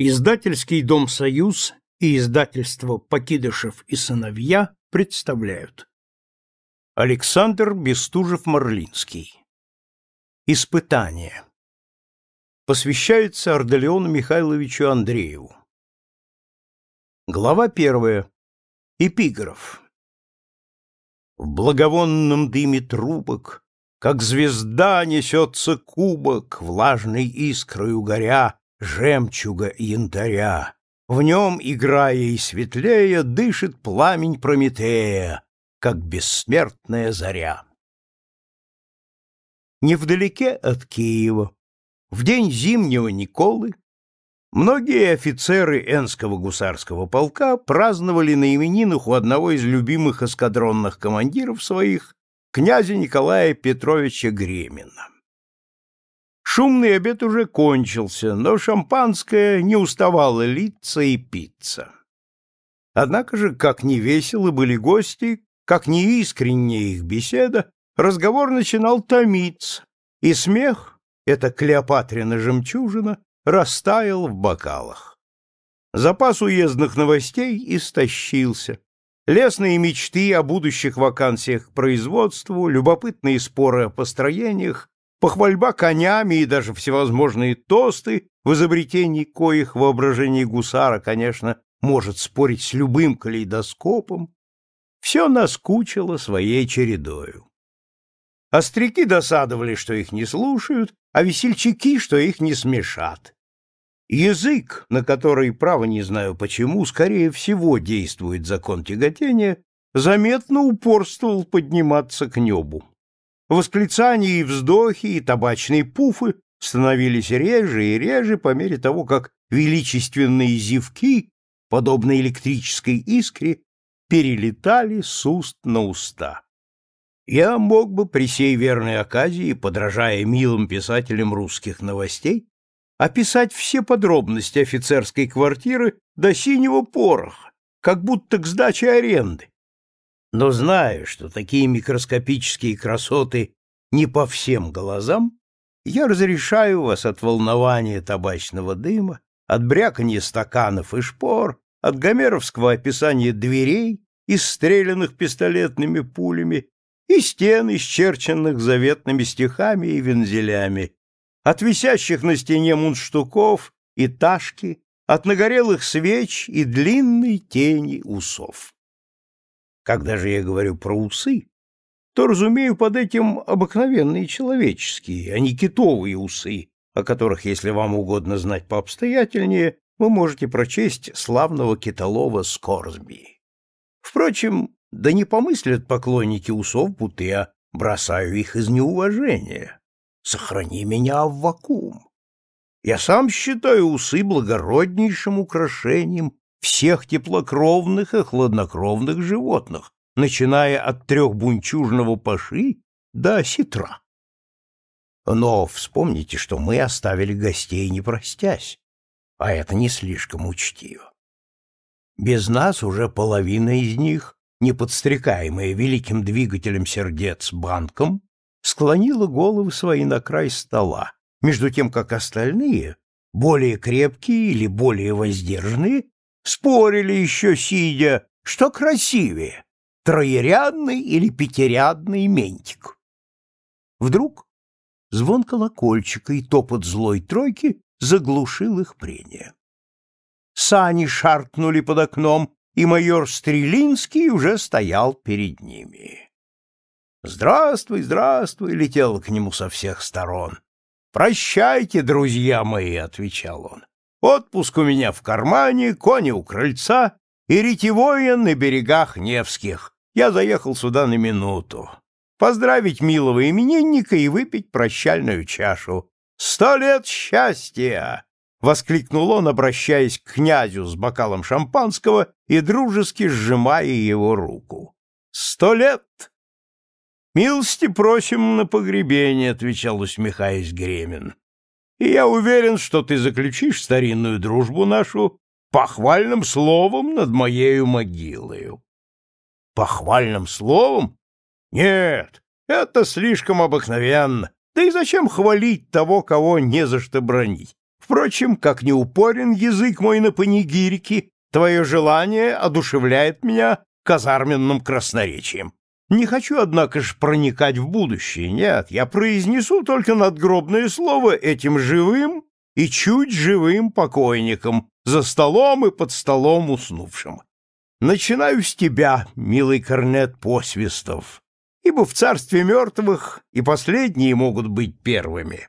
Издательский дом «Союз» и издательство «Покидышев и сыновья» представляют. Александр Бестужев-Марлинский. Испытание. Посвящается Ардалиону Михайловичу Андрееву. Глава первая. Эпиграф. В благовонном дыме трубок, как звезда несется кубок, влажной искрой угоря, жемчуга и янтаря. В нем, играя и светлее, дышит пламень Прометея, как бессмертная заря. Невдалеке от Киева, в день зимнего Николы, многие офицеры Энского гусарского полка праздновали на именинах у одного из любимых эскадронных командиров своих, князя Николая Петровича Гремина. Шумный обед уже кончился, но шампанское не уставало литься и питься. Однако же, как не невеселы были гости, как не неискренне их беседа, разговор начинал томиться, и смех, эта Клеопатрина жемчужина, растаял в бокалах. Запас уездных новостей истощился. Лесные мечты о будущих вакансиях к производству, любопытные споры о построениях похвальба конями и даже всевозможные тосты, в изобретении коих воображение гусара, конечно, может спорить с любым калейдоскопом, все наскучило своей чередою. Остряки досадовали, что их не слушают, а весельчаки, что их не смешат. Язык, на который, право не знаю почему, скорее всего действует закон тяготения, заметно упорствовал подниматься к небу. Восклицания и вздохи, и табачные пуфы становились реже и реже по мере того, как величественные зевки, подобные электрической искре, перелетали с уст на уста. Я мог бы при сей верной оказии, подражая милым писателям русских новостей, описать все подробности офицерской квартиры до синего пороха, как будто к сдаче аренды, но зная, что такие микроскопические красоты не по всем глазам, я разрешаю вас от волнования табачного дыма, от бряканья стаканов и шпор, от гомеровского описания дверей, истреленных пистолетными пулями, и стен, исчерченных заветными стихами и вензелями, от висящих на стене мундштуков и ташки, от нагорелых свеч и длинной тени усов. Когда же я говорю про усы, то разумею под этим обыкновенные человеческие, а не китовые усы, о которых, если вам угодно знать пообстоятельнее, вы можете прочесть славного китолова Скорсби. Впрочем, да не помыслят поклонники усов, будто я бросаю их из неуважения. Сохрани меня в вакуум. Я сам считаю усы благороднейшим украшением всех теплокровных и хладнокровных животных, начиная от трехбунчужного паши до сетра. Но вспомните, что мы оставили гостей, не простясь, а это не слишком учтиво. Без нас уже половина из них, не подстрекаемая великим двигателем сердец банком, склонила головы свои на край стола, между тем как остальные, более крепкие или более воздержанные, спорили еще сидя, что красивее, троерядный или пятерядный ментик. Вдруг звон колокольчика и топот злой тройки заглушил их прение. Сани шаркнули под окном, и майор Стрелинский уже стоял перед ними. «Здравствуй, здравствуй!» — летел к нему со всех сторон. «Прощайте, друзья мои!» — отвечал он. Отпуск у меня в кармане, кони у крыльца и ретевое на берегах Невских. Я заехал сюда на минуту. Поздравить милого именинника и выпить прощальную чашу. «Сто лет счастья!» — воскликнул он, обращаясь к князю с бокалом шампанского и дружески сжимая его руку. «Сто лет!» «Милости просим на погребение», — отвечал усмехаясь Гремин. И я уверен, что ты заключишь старинную дружбу нашу похвальным словом над моею могилою. Похвальным словом? Нет, это слишком обыкновенно. Да и зачем хвалить того, кого не за что бронить? Впрочем, как не упорен язык мой на панигирике, твое желание одушевляет меня казарменным красноречием. Не хочу, однако ж, проникать в будущее, нет, я произнесу только надгробное слово этим живым и чуть живым покойникам, за столом и под столом уснувшим. Начинаю с тебя, милый корнет посвистов, ибо в царстве мертвых и последние могут быть первыми.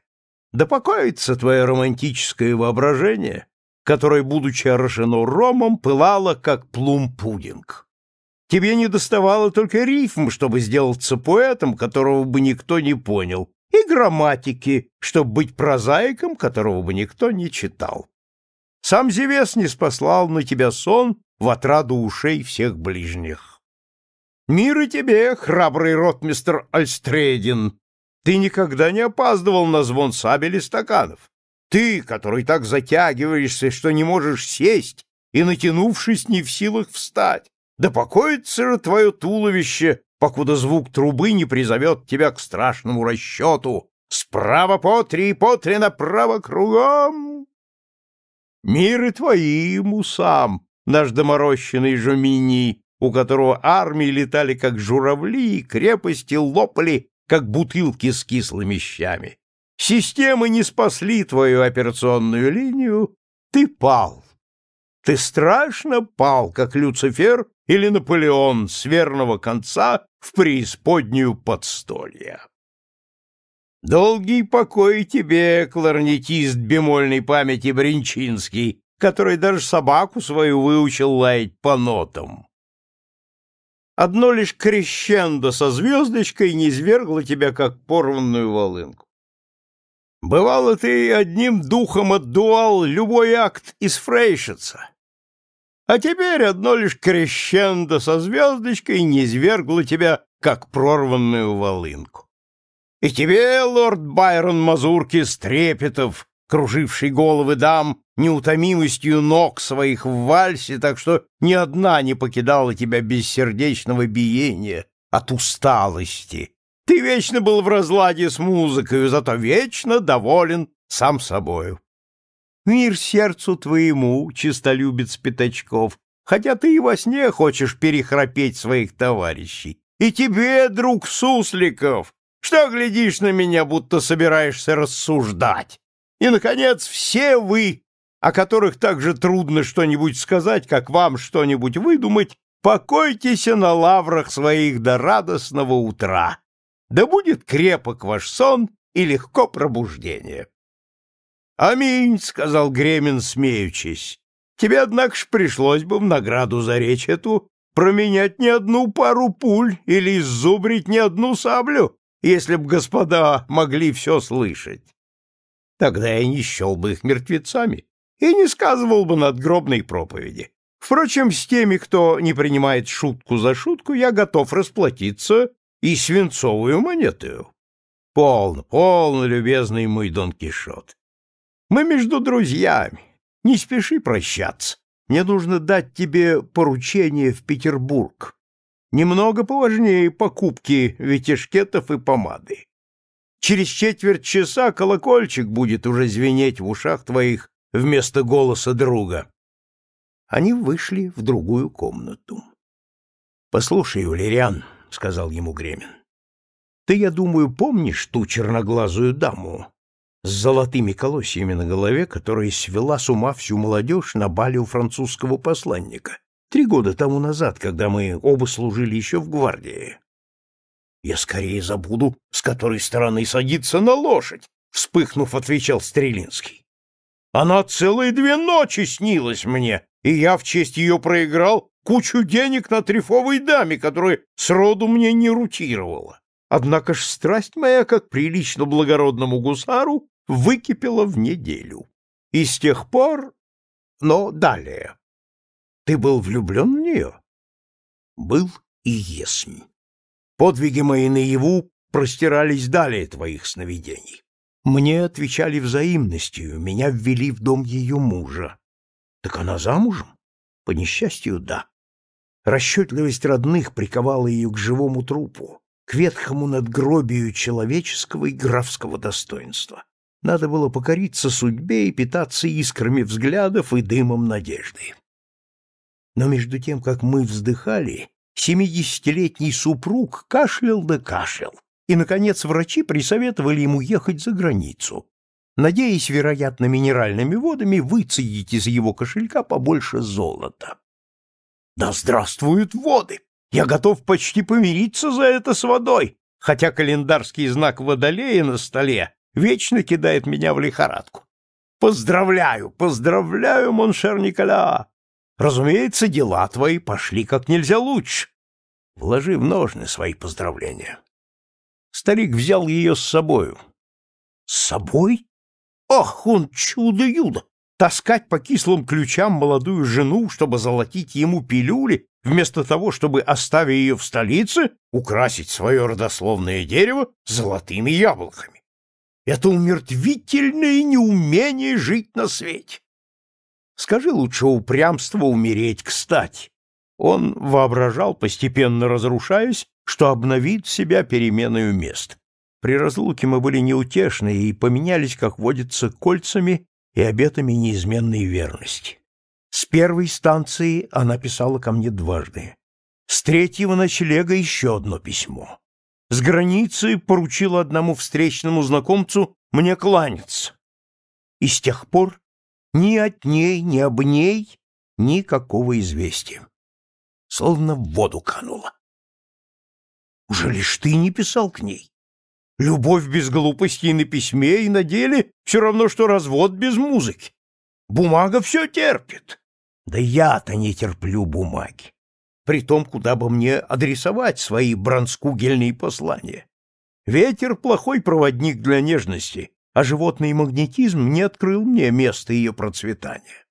Да покоится твое романтическое воображение, которое, будучи орошено ромом, пылало, как плум-пудинг. Тебе не доставало только рифм, чтобы сделаться поэтом, которого бы никто не понял, и грамматики, чтобы быть прозаиком, которого бы никто не читал. Сам Зевес не спаслал на тебя сон в отраду ушей всех ближних. Мир и тебе, храбрый ротмистер Альстрейдин. Ты никогда не опаздывал на звон сабель и стаканов. Ты, который так затягиваешься, что не можешь сесть и, натянувшись, не в силах встать. Да покоится же твое туловище, покуда звук трубы не призовет тебя к страшному расчету. Справа по три, по три направо кругом. Мир и твоим усам, наш доморощенный Жумини, у которого армии летали как журавли и крепости лопали, как бутылки с кислыми щами. Системы не спасли твою операционную линию, ты пал. Ты страшно пал, как Люцифер или Наполеон с верного конца в преисподнюю подстолья. Долгий покой тебе, кларнетист бемольной памяти Бринчинский, который даже собаку свою выучил лаять по нотам. Одно лишь крещендо со звездочкой не извергло тебя, как порванную волынку. Бывало, ты одним духом отдувал любой акт из Фрейшица. А теперь одно лишь крещендо со звездочкой низвергло тебя, как прорванную волынку. И тебе, лорд Байрон Мазурки, Стрепетов, круживший головы дам неутомимостью ног своих в вальсе, так что ни одна не покидала тебя бессердечного биения от усталости, ты вечно был в разладе с музыкой, зато вечно доволен сам собою. Мир сердцу твоему, чистолюбец Пятачков, хотя ты и во сне хочешь перехрапеть своих товарищей. И тебе, друг Сусликов, что глядишь на меня, будто собираешься рассуждать? И, наконец, все вы, о которых так же трудно что-нибудь сказать, как вам что-нибудь выдумать, покойтесь на лаврах своих до радостного утра. Да будет крепок ваш сон и легко пробуждение. «Аминь», — сказал Гремин, смеючись. «Тебе, однако ж, пришлось бы в награду за речь эту променять не одну пару пуль или иззубрить не одну саблю, если б господа могли все слышать. Тогда я не счел бы их мертвецами и не сказывал бы надгробной проповеди. Впрочем, с теми, кто не принимает шутку за шутку, я готов расплатиться и свинцовую монету. Полно, полно, любезный мой Дон Кишот. Мы между друзьями. Не спеши прощаться. Мне нужно дать тебе поручение в Петербург. Немного поважнее покупки ветишкетов и помады. Через четверть часа колокольчик будет уже звенеть в ушах твоих вместо голоса друга. Они вышли в другую комнату. — Послушай, Валериан, — сказал ему Гремин. «Ты, я думаю, помнишь ту черноглазую даму с золотыми колосьями на голове, которая свела с ума всю молодежь на бале у французского посланника три года тому назад, когда мы оба служили еще в гвардии?» «Я скорее забуду, с которой стороны садиться на лошадь!» — вспыхнув, отвечал Стрелинский. «Она целые две ночи снилась мне, и я в честь ее проиграл кучу денег на трефовой даме, которая сроду мне не рутировала. Однако ж страсть моя, как прилично благородному гусару, выкипела в неделю. И с тех пор... Но далее. Ты был влюблен в нее? Был и есмь. Подвиги мои наяву простирались далее твоих сновидений. Мне отвечали взаимностью, меня ввели в дом ее мужа. Так она замужем? По несчастью, да. Расчетливость родных приковала ее к живому трупу, к ветхому надгробию человеческого и графского достоинства. Надо было покориться судьбе и питаться искрами взглядов и дымом надежды. Но между тем, как мы вздыхали, семидесятилетний супруг кашлял да кашлял, и, наконец, врачи присоветовали ему ехать за границу, надеясь, вероятно, минеральными водами выцедить из его кошелька побольше золота. Да здравствуют воды! Я готов почти помириться за это с водой, хотя календарский знак водолея на столе вечно кидает меня в лихорадку. Поздравляю, поздравляю, моншер Николя! Разумеется, дела твои пошли как нельзя лучше. Вложи в ножны свои поздравления. Старик взял ее с собою. — С собой? Ох, он чудо-юдо! таскать по кислым ключам молодую жену, чтобы золотить ему пилюли, вместо того, чтобы, оставя ее в столице, украсить свое родословное дерево золотыми яблоками. Это умертвительное неумение жить на свете. Скажи лучше упрямство умереть кстати. Он воображал, постепенно разрушаясь, что обновит себя переменою мест. При разлуке мы были неутешны и поменялись, как водится, кольцами и обетами неизменной верности. С первой станции она писала ко мне дважды. С третьего ночлега еще одно письмо. С границы поручила одному встречному знакомцу мне кланяться. И с тех пор ни от ней, ни об ней никакого известия. Словно в воду канула. Уже лишь ты не писал к ней? Любовь без глупостей на письме, и на деле все равно, что развод без музыки. Бумага все терпит. Да я-то не терплю бумаги. При том, куда бы мне адресовать свои бранскугельные послания. Ветер — плохой проводник для нежности, а животный магнетизм не открыл мне места ее процветания.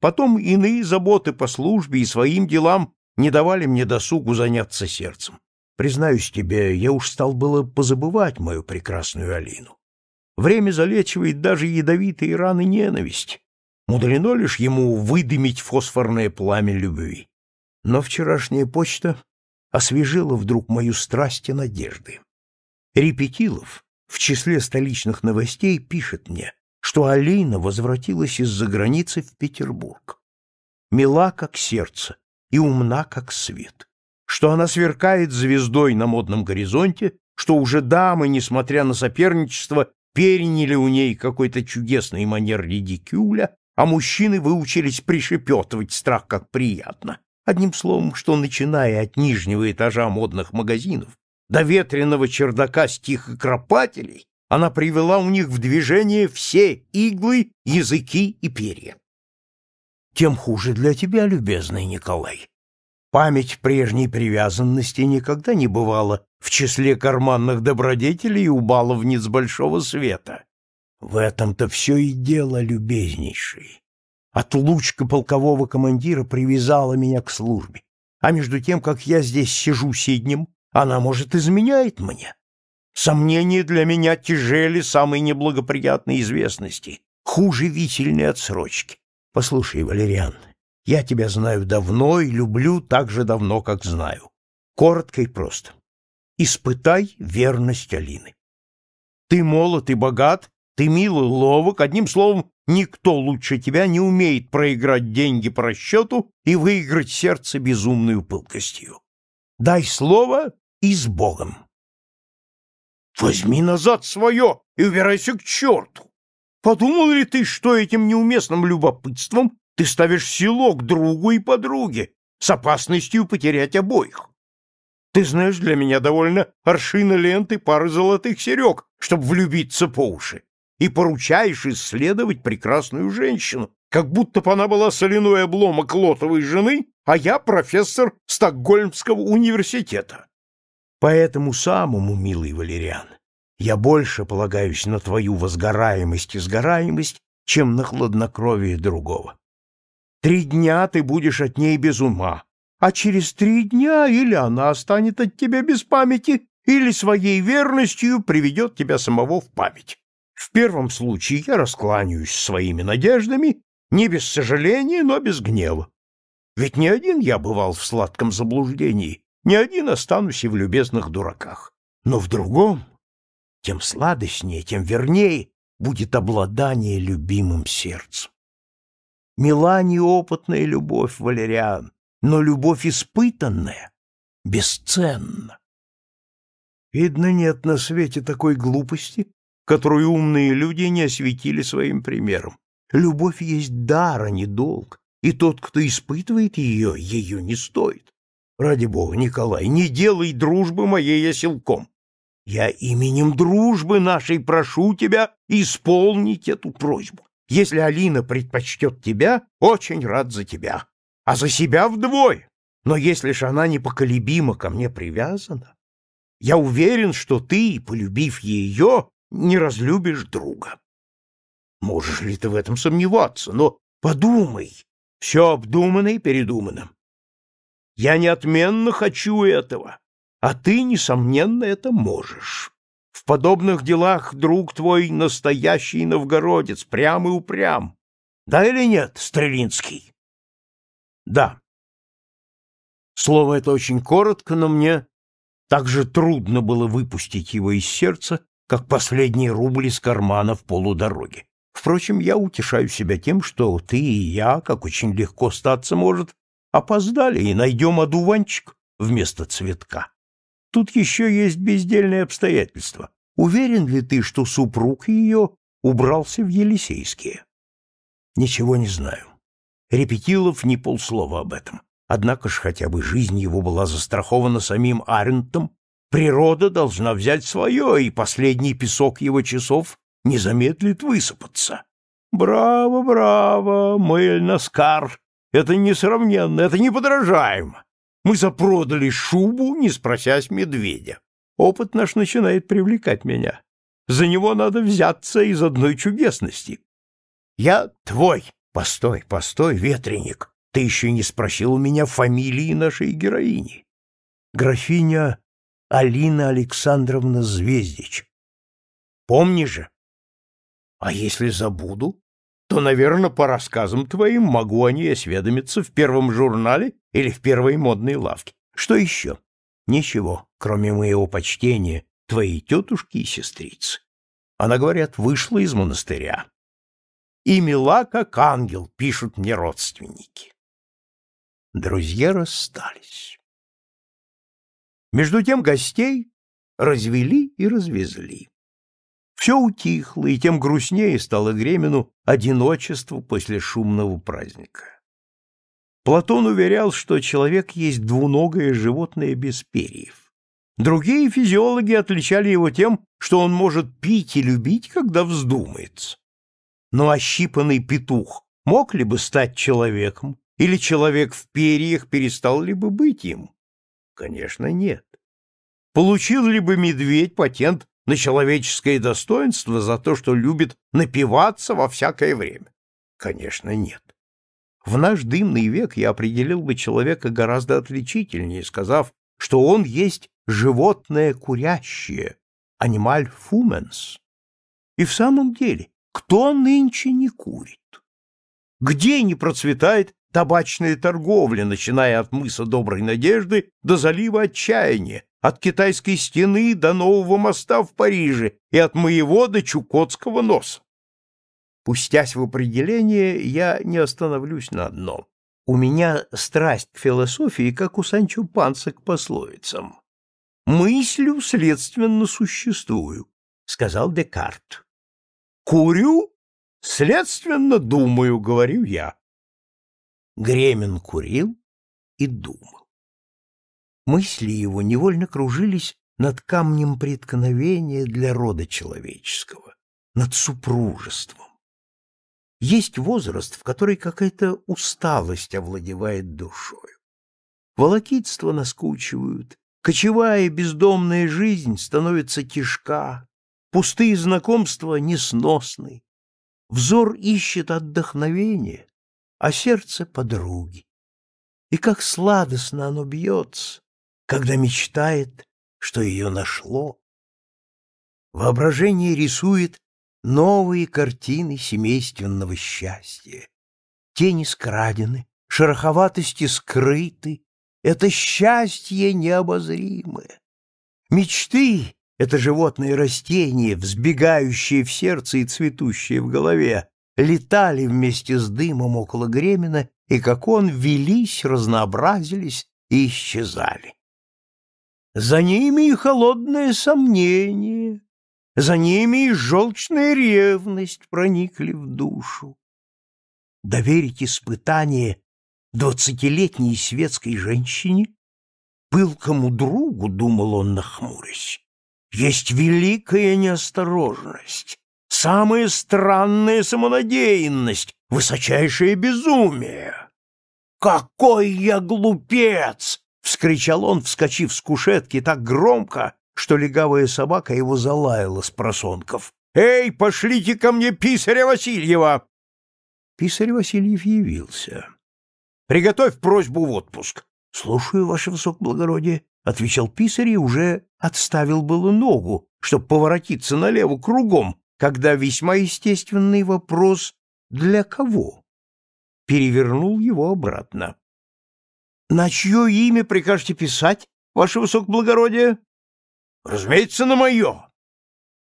Потом иные заботы по службе и своим делам не давали мне досугу заняться сердцем. Признаюсь тебе, я уж стал было позабывать мою прекрасную Алину. Время залечивает даже ядовитые раны ненависти. Мудрено лишь ему выдымить фосфорное пламя любви. Но вчерашняя почта освежила вдруг мою страсть и надежды. Репетилов в числе столичных новостей пишет мне, что Алина возвратилась из-за границы в Петербург. Мила, как сердце, и умна, как свет что она сверкает звездой на модном горизонте, что уже дамы, несмотря на соперничество, переняли у ней какой-то чудесный манер редикюля, а мужчины выучились пришепетывать страх как приятно. Одним словом, что, начиная от нижнего этажа модных магазинов до ветреного чердака стихокропателей, она привела у них в движение все иглы, языки и перья. Тем хуже для тебя, любезный Николай, Память прежней привязанности никогда не бывала в числе карманных добродетелей у баловниц большого света. В этом-то все и дело, любезнейший. Отлучка полкового командира привязала меня к службе. А между тем, как я здесь сижу сиднем, она, может, изменяет мне. Сомнения для меня тяжели самой неблагоприятной известности, хуже висельной отсрочки. Послушай, Валериан, я тебя знаю давно и люблю так же давно, как знаю. Коротко и просто. Испытай верность Алины. Ты молод и богат, ты мил и ловок, одним словом, никто лучше тебя не умеет проиграть деньги по расчету и выиграть сердце безумной пылкостью. Дай слово и с Богом. Возьми назад свое и убирайся к черту. Подумал ли ты, что этим неуместным любопытством ты ставишь в село к другу и подруге, с опасностью потерять обоих. Ты знаешь, для меня довольно аршина ленты пары золотых серег, чтобы влюбиться по уши, и поручаешь исследовать прекрасную женщину, как будто бы она была соляной обломок лотовой жены, а я профессор Стокгольмского университета. Поэтому самому, милый Валериан, я больше полагаюсь на твою возгораемость и сгораемость, чем на хладнокровие другого. Три дня ты будешь от ней без ума, а через три дня или она станет от тебя без памяти, или своей верностью приведет тебя самого в память. В первом случае я раскланяюсь своими надеждами, не без сожаления, но без гнева. Ведь не один я бывал в сладком заблуждении, не один останусь и в любезных дураках. Но в другом, тем сладостнее, тем вернее будет обладание любимым сердцем. Мила неопытная любовь, Валериан, но любовь испытанная бесценна. Видно, нет на свете такой глупости, которую умные люди не осветили своим примером. Любовь есть дар, а не долг, и тот, кто испытывает ее, ее не стоит. Ради бога, Николай, не делай дружбы моей оселком. Я именем дружбы нашей прошу тебя исполнить эту просьбу. Если Алина предпочтет тебя, очень рад за тебя. А за себя вдвое. Но если ж она непоколебимо ко мне привязана, я уверен, что ты, полюбив ее, не разлюбишь друга. Можешь ли ты в этом сомневаться, но подумай. Все обдумано и передумано. Я неотменно хочу этого, а ты, несомненно, это можешь. В подобных делах друг твой настоящий новгородец, прям и упрям. Да или нет, Стрелинский? Да. Слово это очень коротко, но мне так же трудно было выпустить его из сердца, как последние рубли из кармана в полудороге. Впрочем, я утешаю себя тем, что ты и я, как очень легко статься может, опоздали и найдем одуванчик вместо цветка. Тут еще есть бездельные обстоятельства. Уверен ли ты, что супруг ее убрался в Елисейские? Ничего не знаю. Репетилов ни полслова об этом. Однако ж хотя бы жизнь его была застрахована самим Арентом, природа должна взять свое, и последний песок его часов не замедлит высыпаться. Браво, браво, Мэль Наскар! Это несравненно, это неподражаемо! Мы запродали шубу, не спросясь медведя. Опыт наш начинает привлекать меня. За него надо взяться из одной чудесности. Я твой. Постой, постой, ветреник. Ты еще не спросил у меня фамилии нашей героини. Графиня Алина Александровна Звездич. Помни же. А если забуду? то, наверное, по рассказам твоим могу о ней осведомиться в первом журнале или в первой модной лавке. Что еще? Ничего, кроме моего почтения, твоей тетушки и сестрицы. Она, говорят, вышла из монастыря. И мила, как ангел, пишут мне родственники. Друзья расстались. Между тем гостей развели и развезли. Все утихло, и тем грустнее стало Гремину одиночество после шумного праздника. Платон уверял, что человек есть двуногое животное без перьев. Другие физиологи отличали его тем, что он может пить и любить, когда вздумается. Но ощипанный петух мог ли бы стать человеком, или человек в перьях перестал ли бы быть им? Конечно, нет. Получил ли бы медведь патент на человеческое достоинство за то, что любит напиваться во всякое время? Конечно, нет. В наш дымный век я определил бы человека гораздо отличительнее, сказав, что он есть животное курящее, анималь фуменс. И в самом деле, кто нынче не курит? Где не процветает табачная торговля, начиная от мыса Доброй Надежды до залива Отчаяния, от китайской стены до нового моста в Париже и от моего до Чукотского носа. Пустясь в определение, я не остановлюсь на одном. У меня страсть к философии, как у Санчо Панса к пословицам. «Мыслю, следственно, существую», — сказал Декарт. «Курю, следственно, думаю», — говорю я. Гремин курил и думал. Мысли его невольно кружились над камнем преткновения для рода человеческого, над супружеством. Есть возраст, в который какая-то усталость овладевает душою. Волокитство наскучивают, кочевая бездомная жизнь становится тяжка, пустые знакомства несносны. Взор ищет отдохновение, а сердце — подруги. И как сладостно оно бьется, когда мечтает, что ее нашло. Воображение рисует новые картины семейственного счастья. Тени скрадены, шероховатости скрыты. Это счастье необозримое. Мечты — это животные растения, взбегающие в сердце и цветущие в голове, летали вместе с дымом около Гремена и, как он, велись, разнообразились и исчезали. За ними и холодное сомнение, за ними и желчная ревность проникли в душу. Доверить испытание двадцатилетней светской женщине, пылкому другу, думал он, нахмурясь, есть великая неосторожность, самая странная самонадеянность, высочайшее безумие. Какой я глупец! вскричал он, вскочив с кушетки так громко, что легавая собака его залаяла с просонков. «Эй, пошлите ко мне писаря Васильева!» Писарь Васильев явился. «Приготовь просьбу в отпуск!» «Слушаю, ваше высокоблагородие», — отвечал писарь и уже отставил было ногу, чтобы поворотиться налево кругом, когда весьма естественный вопрос «для кого?» перевернул его обратно. На чье имя прикажете писать, ваше высокоблагородие? Разумеется, на мое.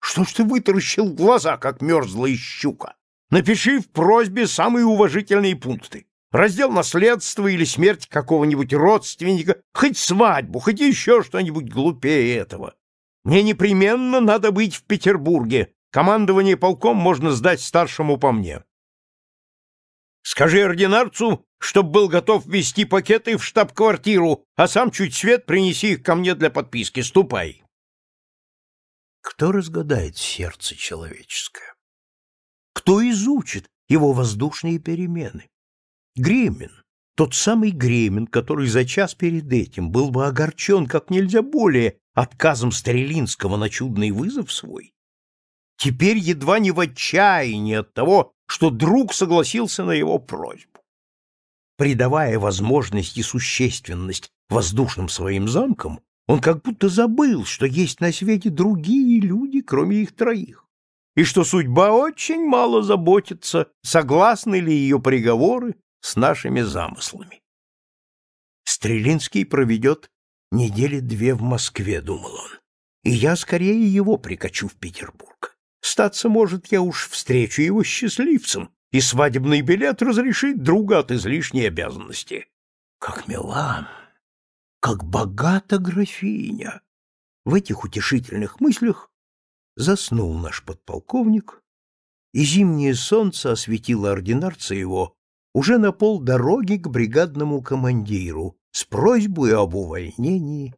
Что ж ты вытаращил глаза, как мерзлая щука? Напиши в просьбе самые уважительные пункты. Раздел наследства или смерть какого-нибудь родственника, хоть свадьбу, хоть еще что-нибудь глупее этого. Мне непременно надо быть в Петербурге. Командование полком можно сдать старшему по мне. Скажи ординарцу, чтоб был готов вести пакеты в штаб-квартиру, а сам чуть свет принеси их ко мне для подписки. Ступай. Кто разгадает сердце человеческое? Кто изучит его воздушные перемены? Гремин, тот самый Гремин, который за час перед этим был бы огорчен как нельзя более отказом Стрелинского на чудный вызов свой, теперь едва не в отчаянии от того, что друг согласился на его просьбу. Придавая возможность и существенность воздушным своим замкам, он как будто забыл, что есть на свете другие люди, кроме их троих, и что судьба очень мало заботится, согласны ли ее приговоры с нашими замыслами. Стрелинский проведет недели две в Москве, думал он, и я скорее его прикачу в Петербург. Статься может, я уж встречу его счастливцем, и свадебный билет разрешит друга от излишней обязанности. Как мила, как богата графиня! В этих утешительных мыслях заснул наш подполковник, и зимнее солнце осветило ординарца его уже на полдороги к бригадному командиру с просьбой об увольнении